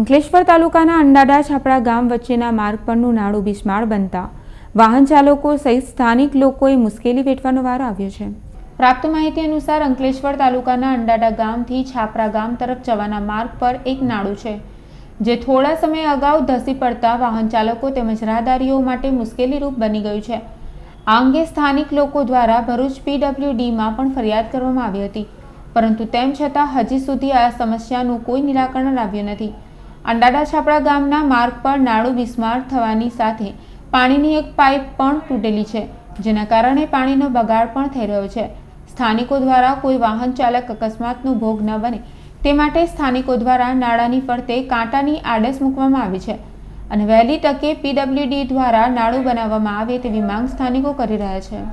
અંકલેશ્વર તાલુકાના અંડાડા છાપડા ગામ વચ્ચેના માર્ગ પરનું નાળું બિસ્માળ બનતા વાહન ચાલકો સહિત સ્થાનિક લોકોએ મુશ્કેલી વેઠવાનો વાર આવ્યો છે પ્રાપ્ત માહિતી અનુસાર અંકલેશ્વર તાલુકાના અંડાડા ગામથી છાપરા ગામ તરફ જવાના માર્ગ પર એક નાળું છે જે થોડા સમય અગાઉ ધસી પડતા વાહન ચાલકો તેમજ રાહદારીઓ માટે મુશ્કેલીરૂપ બની ગયું છે આ અંગે સ્થાનિક લોકો દ્વારા ભરૂચ પીડબ્લ્યુડીમાં પણ ફરિયાદ કરવામાં આવી હતી પરંતુ તેમ છતાં હજી સુધી આ સમસ્યાનું કોઈ નિરાકરણ લાવ્યું નથી અંડાડા છાપડા ગામના માર્ગ પર નાળું વિસ્માર થવાની સાથે પાણીની એક પાઇપ પણ તૂટેલી છે જેના કારણે પાણીનો બગાડ પણ થઈ રહ્યો છે સ્થાનિકો દ્વારા કોઈ વાહન ચાલક અકસ્માતનો ભોગ ન બને તે માટે સ્થાનિકો દ્વારા નાળાની ફરતે કાંટાની આડસ મૂકવામાં આવી છે અને વહેલી તકે પીડબ્લ્યુડી દ્વારા નાળું બનાવવામાં આવે તેવી માંગ સ્થાનિકો કરી રહ્યા છે